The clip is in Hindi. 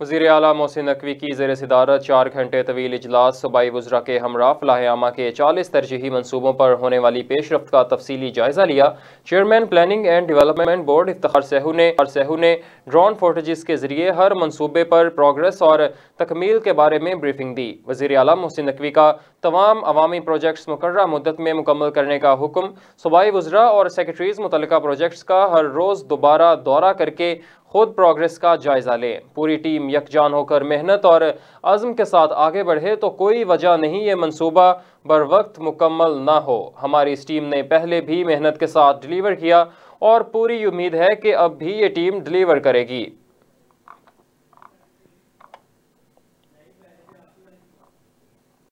वजीर अला मोहसिन नकवी की जेर सदारत चार घंटे तवील इजलास सूबाई वजरा के हमरा फलाहमा के चालीस तरजीही मनसूबों पर होने वाली पेश रफ्त का तफसीली जायजा लिया chairman planning and development board इफ्तार सेहू ने सहू ने ड्रोन फोटोजिस के जरिए हर मनसूबे पर प्रोग्रेस और तकमील के बारे में ब्रीफिंग दी वजी अला मोहसिन नकवी का तमाम अवामी प्रोजेक्ट्स मुकर मदत में मुकम्मल करने का हुक्म सूबाई वजरा और सेक्रटरीज मुतल प्रोजेक्ट्स का हर रोज़ दोबारा दौरा करके खुद प्रोग्रेस का जायज़ा लें पूरी टीम यकजान होकर मेहनत और आज़म के साथ आगे बढ़े तो कोई वजह नहीं ये मनसूबा बर वक्त मुकम्मल ना हो हमारी इस टीम ने पहले भी मेहनत के साथ डिलीवर किया और पूरी उम्मीद है कि अब भी ये टीम डिलीवर करेगी